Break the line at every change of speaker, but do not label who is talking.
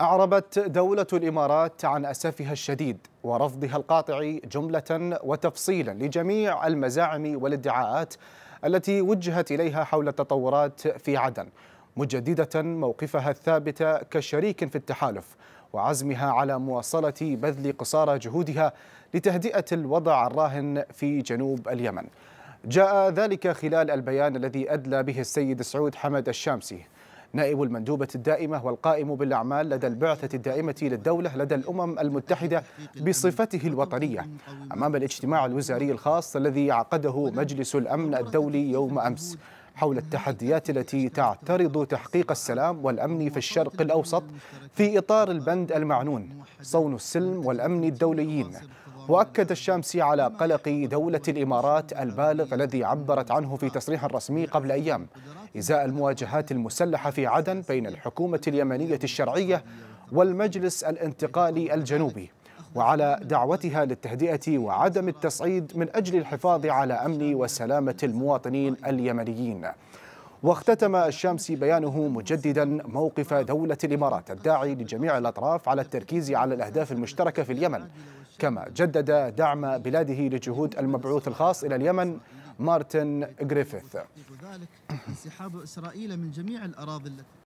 أعربت دولة الإمارات عن أسفها الشديد ورفضها القاطع جملة وتفصيلا لجميع المزاعم والادعاءات التي وجهت إليها حول التطورات في عدن مجددة موقفها الثابت كشريك في التحالف وعزمها على مواصلة بذل قصارى جهودها لتهدئة الوضع الراهن في جنوب اليمن جاء ذلك خلال البيان الذي أدلى به السيد سعود حمد الشامسي نائب المندوبة الدائمة والقائم بالأعمال لدى البعثة الدائمة للدولة لدى الأمم المتحدة بصفته الوطنية أمام الاجتماع الوزاري الخاص الذي عقده مجلس الأمن الدولي يوم أمس حول التحديات التي تعترض تحقيق السلام والأمن في الشرق الأوسط في إطار البند المعنون صون السلم والأمن الدوليين وأكد الشامسي على قلق دولة الإمارات البالغ الذي عبرت عنه في تصريح رسمي قبل أيام إزاء المواجهات المسلحة في عدن بين الحكومة اليمنية الشرعية والمجلس الانتقالي الجنوبي وعلى دعوتها للتهدئة وعدم التصعيد من أجل الحفاظ على أمن وسلامة المواطنين اليمنيين واختتم الشامسي بيانه مجددا موقف دولة الإمارات الداعي لجميع الأطراف على التركيز على الأهداف المشتركة في اليمن كما جدد دعم بلاده لجهود المبعوث الخاص إلى اليمن مارتن جريفيث انسحاب إسرائيل من جميع الأراضي